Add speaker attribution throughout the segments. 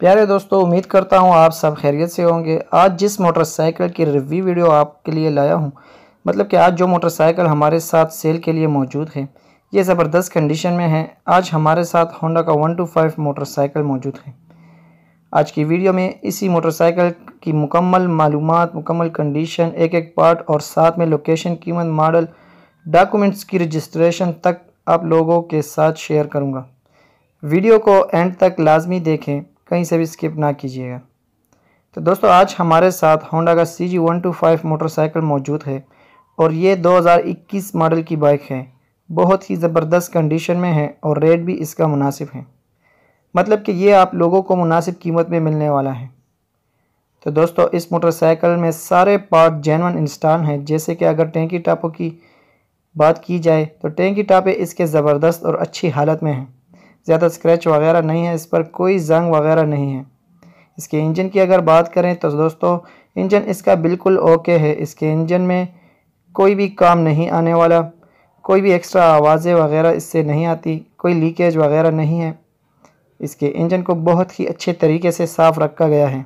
Speaker 1: प्यारे दोस्तों उम्मीद करता हूँ आप सब खैरियत से होंगे आज जिस मोटरसाइकिल की रिव्यू वीडियो आपके लिए लाया हूँ मतलब कि आज जो मोटरसाइकिल हमारे साथ सेल के लिए मौजूद है ये ज़बरदस्त कंडीशन में है आज हमारे साथ होंडा का वन टू फाइव मोटरसाइकिल मौजूद है आज की वीडियो में इसी मोटरसाइकिल की मुकम्मल मालूम मुकम्मल कंडीशन एक एक पार्ट और साथ में लोकेशन कीमत मॉडल डॉक्यूमेंट्स की रजिस्ट्रेशन तक आप लोगों के साथ शेयर करूँगा वीडियो को एंड तक लाजमी देखें कहीं से भी स्किप ना कीजिएगा तो दोस्तों आज हमारे साथ होंडा का C G one two five motorcycle मौजूद है और ये 2021 मॉडल की बाइक है बहुत ही ज़बरदस्त कंडीशन में है और रेट भी इसका मुनासिब है मतलब कि ये आप लोगों को मुनासिब कीमत में मिलने वाला है तो दोस्तों इस मोटरसाइकिल में सारे पार्ट जैन इंस्टॉल हैं जैसे कि अगर टेंकी टापों की बात की जाए तो टेंकी टापे इसके ज़बरदस्त और अच्छी हालत में हैं ज़्यादा स्क्रैच वगैरह नहीं है इस पर कोई जंग वगैरह नहीं है इसके इंजन की अगर बात करें तो दोस्तों इंजन इसका बिल्कुल ओके है इसके इंजन में कोई भी काम नहीं आने वाला कोई भी एक्स्ट्रा आवाज़ें वगैरह इससे नहीं आती कोई लीकेज वगैरह नहीं है इसके इंजन को बहुत ही अच्छे तरीके से साफ़ रखा गया है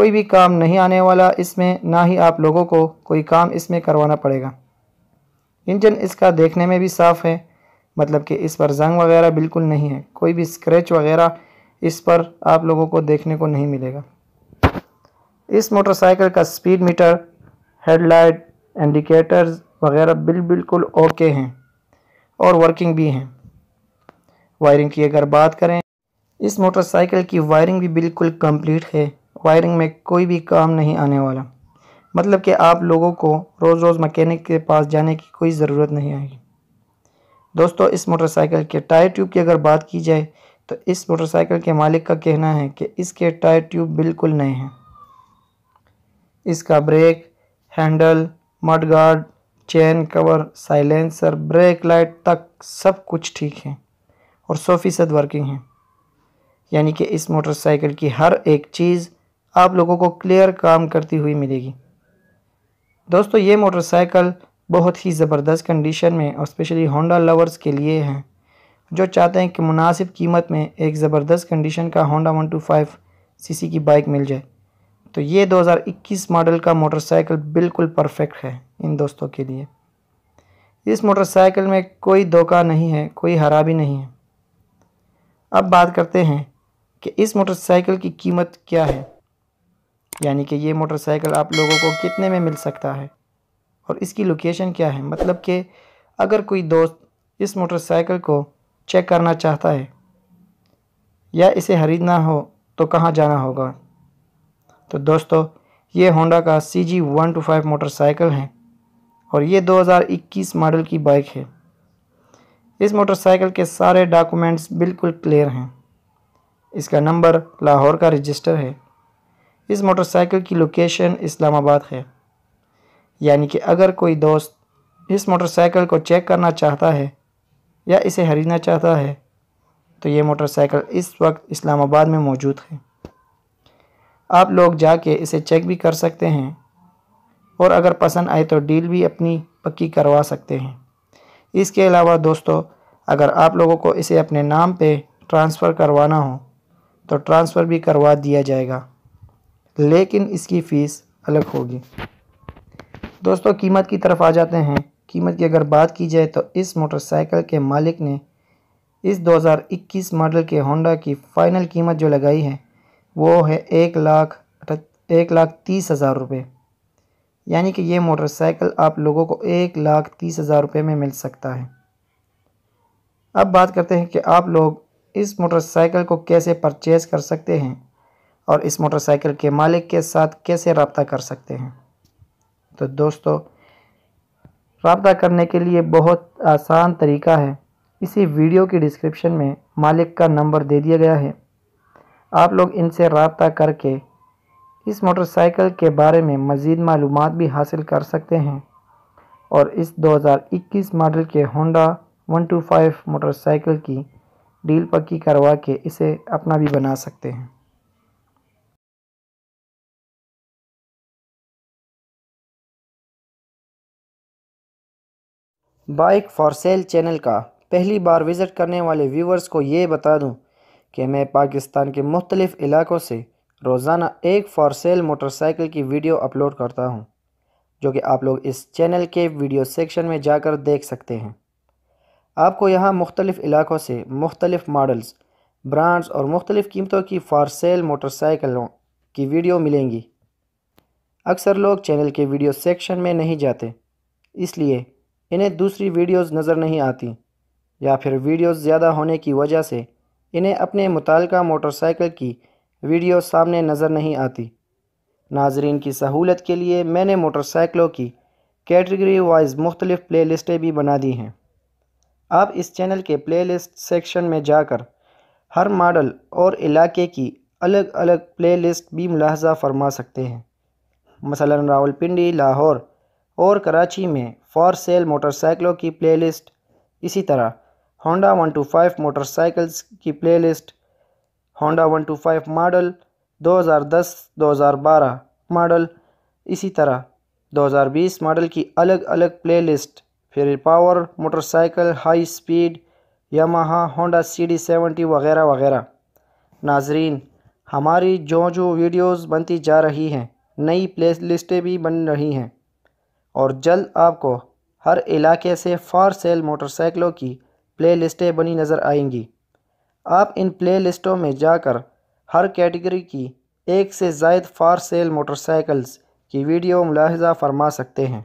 Speaker 1: कोई भी काम नहीं आने वाला इसमें ना ही आप लोगों को कोई काम इसमें करवाना पड़ेगा इंजन इसका देखने में भी साफ़ है मतलब कि इस पर जंग वगैरह बिल्कुल नहीं है कोई भी स्क्रैच वगैरह इस पर आप लोगों को देखने को नहीं मिलेगा इस मोटरसाइकिल का स्पीड मीटर हेडलाइट इंडिकेटर्स वगैरह बिल बिल्कुल ओके हैं और वर्किंग भी हैं वायरिंग की अगर बात करें इस मोटरसाइकिल की वायरिंग भी बिल्कुल कंप्लीट है वायरिंग में कोई भी काम नहीं आने वाला मतलब कि आप लोगों को रोज़ रोज़ मकैनिक के पास जाने की कोई ज़रूरत नहीं आएगी दोस्तों इस मोटरसाइकिल के टायर ट्यूब की अगर बात की जाए तो इस मोटरसाइकिल के मालिक का कहना है कि इसके टायर ट्यूब बिल्कुल नए हैं इसका brake handle mudguard chain cover silencer brake light तक सब कुछ ठीक है और सौ फीसद वर्किंग है यानी कि इस मोटरसाइकिल की हर एक चीज़ आप लोगों को क्लियर काम करती हुई मिलेगी दोस्तों ये मोटरसाइकिल बहुत ही ज़बरदस्त कंडीशन में और स्पेशली होंडा लवर्स के लिए हैं जो चाहते हैं कि मुनासिब कीमत में एक ज़बरदस्त कंडीशन का Honda one two five C की बाइक मिल जाए तो ये 2021 मॉडल का मोटरसाइकिल बिल्कुल परफेक्ट है इन दोस्तों के लिए इस मोटरसाइकिल में कोई धोखा नहीं है कोई हराबी नहीं है अब बात करते हैं कि इस मोटरसाइकिल की कीमत क्या है यानी कि ये मोटरसाइकिल आप लोगों को कितने में मिल सकता है और इसकी लोकेशन क्या है मतलब कि अगर कोई दोस्त इस मोटरसाइकिल को चेक करना चाहता है या इसे ख़रीदना हो तो कहाँ जाना होगा तो दोस्तों ये होंडा का C G one two five motorcycle है और ये 2021 मॉडल की बाइक है इस मोटरसाइकिल के सारे डॉक्यूमेंट्स बिल्कुल क्लियर हैं इसका नंबर लाहौर का रजिस्टर है इस मोटरसाइकिल की लोकेशन इस्लामाबाद है यानी कि अगर कोई दोस्त इस मोटरसाइकिल को चेक करना चाहता है या इसे खरीदना चाहता है तो ये मोटरसाइकिल इस वक्त इस्लामाबाद में मौजूद है आप लोग जाके इसे चेक भी कर सकते हैं और अगर पसंद आए तो डील भी अपनी पक्की करवा सकते हैं इसके अलावा दोस्तों अगर आप लोगों को इसे अपने नाम पे ट्रांसफ़र करवाना हो तो ट्रांसफ़र भी करवा दिया जाएगा लेकिन इसकी फ़ीस अलग होगी दोस्तों कीमत की तरफ आ जाते हैं कीमत की अगर बात की जाए तो इस मोटरसाइकिल के मालिक ने इस 2021 मॉडल के होंडा की फ़ाइनल कीमत जो लगाई है वो है एक लाख एक लाख तीस हज़ार रुपये यानी कि ये मोटरसाइकिल आप लोगों को एक लाख तीस हज़ार रुपये में मिल सकता है अब बात करते हैं कि आप लोग इस मोटरसाइकिल को कैसे परचेज़ कर सकते हैं और इस मोटरसाइकिल के मालिक के साथ कैसे रबता कर सकते हैं तो दोस्तों रबता करने के लिए बहुत आसान तरीका है इसी वीडियो की डिस्क्रिप्शन में मालिक का नंबर दे दिया गया है आप लोग इनसे रबता करके इस मोटरसाइकिल के बारे में मज़ीद मालूम भी हासिल कर सकते हैं और इस 2021 मॉडल के होंडा 125 मोटरसाइकिल की डील पक्की करवा के इसे अपना भी बना सकते हैं बाइक फॉर सेल चैनल का पहली बार विज़िट करने वाले व्यूवर्स को ये बता दूं कि मैं पाकिस्तान के मुख्तलिफ़ इलाक़ों से रोज़ाना एक फॉर सेल मोटरसाइकिल की वीडियो अपलोड करता हूं, जो कि आप लोग इस चैनल के वीडियो सेक्शन में जाकर देख सकते हैं आपको यहाँ मुख्तलिफ़ इलाक़ों से मुख्तलिफ़ मॉडल्स ब्रांड्स और मुख्तलिफ़ कीमतों की फॉर सेल मोटरसाइकिलों की वीडियो मिलेंगी अक्सर लोग चैनल के वीडियो सेक्शन में नहीं जाते इसलिए इन्हें दूसरी वीडियोस नज़र नहीं आती या फिर वीडियोस ज़्यादा होने की वजह से इन्हें अपने मुतल मोटरसाइकिल की वीडियो सामने नज़र नहीं आती नाजरीन की सहूलत के लिए मैंने मोटरसाइकिलों की कैटेगरी वाइज मुख्तलिफ़ प्ले लिस्टें भी बना दी हैं आप इस चैनल के प्ले लिस्ट सेक्शन में जाकर हर मॉडल और इलाके की अलग अलग प्ले लिस्ट भी मुलाजा फरमा सकते हैं मसला रावलपिंडी लाहौर और कराची में फॉर सेल मोटरसाइकिलों की प्लेलिस्ट इसी तरह Honda one two five motorcycles की playlist Honda five model 2010-2012 model इसी तरह 2020 मॉडल की अलग अलग प्लेलिस्ट फिर power motorcycle high speed Yamaha Honda C D seventy वगैरह वगैरह नाजरीन हमारी जो जो वीडियोस बनती जा रही हैं नई प्ले लिस्टें भी बन रही हैं और जल्द आपको हर इलाके से फ़ार सेल मोटरसाइकिलों की प्लेलिस्टें बनी नज़र आएंगी आप इन प्लेलिस्टों में जाकर हर कैटेगरी की एक से जायद फ़ार सेल मोटरसाइकिल्स की वीडियो मुलाहजा फरमा सकते हैं